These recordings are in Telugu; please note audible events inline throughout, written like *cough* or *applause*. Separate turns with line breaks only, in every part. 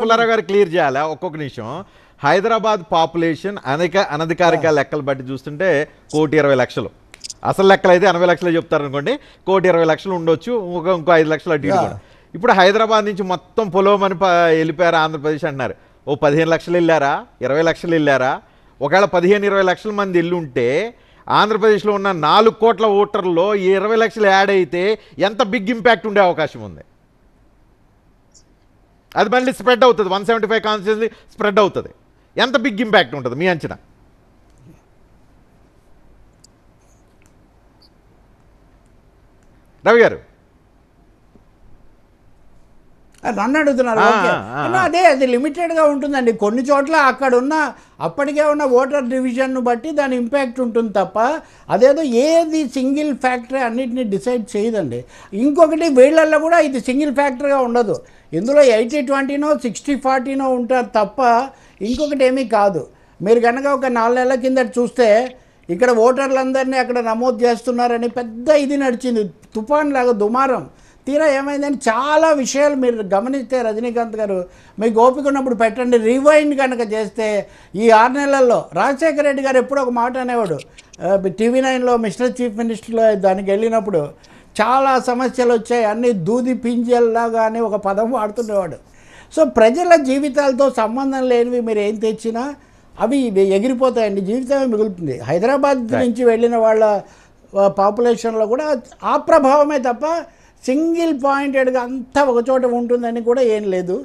పుల్లారావు గారు క్లియర్ చేయాలా ఒక్కొక్క నిమిషం హైదరాబాద్ పాపులేషన్ అనేక అనధికారిక లెక్కలు బట్టి చూస్తుంటే కోటి ఇరవై లక్షలు అసలు లెక్కలు అయితే ఎనభై లక్షలు చెప్తారనుకోండి కోటి ఇరవై లక్షలు ఉండొచ్చు ఇంకొక ఇంకో ఐదు లక్షలు అటు ఇప్పుడు హైదరాబాద్ నుంచి మొత్తం పొలవమని వెళ్ళిపోయారు ఆంధ్రప్రదేశ్ అంటున్నారు ఓ పదిహేను లక్షలు వెళ్ళారా ఇరవై లక్షలు వెళ్ళారా ఒకవేళ పదిహేను ఇరవై లక్షల మంది వెళ్ళి ఉంటే ఆంధ్రప్రదేశ్లో ఉన్న నాలుగు కోట్ల ఓటర్లో ఇరవై లక్షలు యాడ్ అయితే ఎంత బిగ్ ఇంపాక్ట్ ఉండే అవకాశం ఉంది అది మళ్ళీ స్ప్రెడ్ అవుతుంది one seventy five constituency spread అవుతుంది ఎంత బిగ్ ఇంపాక్ట్ ఉంటుంది మీ అంచనా రవి గారు
నన్ను అడుగుతున్నారు అదే అది లిమిటెడ్గా ఉంటుందండి కొన్ని చోట్ల అక్కడ ఉన్న అప్పటికే ఉన్న ఓటర్ డివిజన్ను బట్టి దాని ఇంపాక్ట్ ఉంటుంది తప్ప అదేదో ఏది సింగిల్ ఫ్యాక్టరీ అన్నింటిని డిసైడ్ చేయదండి ఇంకొకటి వీళ్ళల్లో కూడా ఇది సింగిల్ ఫ్యాక్టరీగా ఉండదు ఇందులో ఎయిటీ ట్వంటీనో సిక్స్టీ ఫార్టీనో ఉంటారు తప్ప ఇంకొకటి ఏమీ కాదు మీరు కనుక ఒక నాలుగు నెలల కింద చూస్తే ఇక్కడ ఓటర్లందరినీ అక్కడ నమోదు చేస్తున్నారని పెద్ద ఇది నడిచింది తుఫాన్ లాగా దుమారం తీరా ఏమైందని చాలా విషయాలు మీరు గమనిస్తే రజనీకాంత్ గారు మీ ఓపిక ఉన్నప్పుడు పెట్టండి రివైండ్ కనుక చేస్తే ఈ ఆరు నెలల్లో రాజశేఖర రెడ్డి గారు ఎప్పుడు ఒక మాట అనేవాడు టీవీ నైన్లో మిస్టర్ చీఫ్ మినిస్టర్లో దానికి వెళ్ళినప్పుడు చాలా సమస్యలు వచ్చాయి అన్నీ దూది పింజల్లాగా అని ఒక పదం వాడుతుండేవాడు సో ప్రజల జీవితాలతో సంబంధం లేనివి మీరు ఏం తెచ్చినా అవి ఎగిరిపోతాయండి జీవితమే మిగులుతుంది హైదరాబాద్ నుంచి వెళ్ళిన వాళ్ళ పాపులేషన్లో కూడా ఆ ప్రభావమే తప్ప సింగిల్ పాయింటెడ్గా అంతా ఒకచోట ఉంటుందని కూడా ఏం లేదు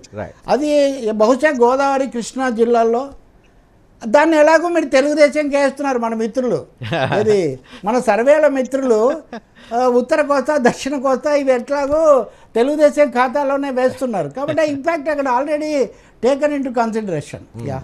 అది బహుశా గోదావరి కృష్ణా జిల్లాల్లో దాన్ని ఎలాగో మీరు తెలుగుదేశం చేస్తున్నారు మన మిత్రులు *laughs* అది మన సర్వేల మిత్రులు ఉత్తర కోస్తా దక్షిణ కోస్తా ఇవి ఎట్లాగో తెలుగుదేశం ఖాతాలోనే వేస్తున్నారు కాబట్టి ఇంపాక్ట్ అక్కడ already taken into consideration
yeah